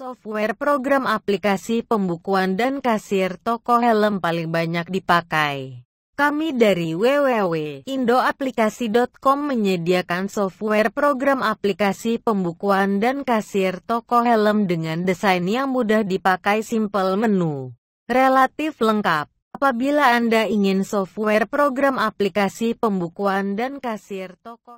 Software program aplikasi pembukuan dan kasir toko helm paling banyak dipakai. Kami dari www.indoaplikasi.com menyediakan software program aplikasi pembukuan dan kasir toko helm dengan desain yang mudah dipakai simple menu. Relatif lengkap. Apabila Anda ingin software program aplikasi pembukuan dan kasir toko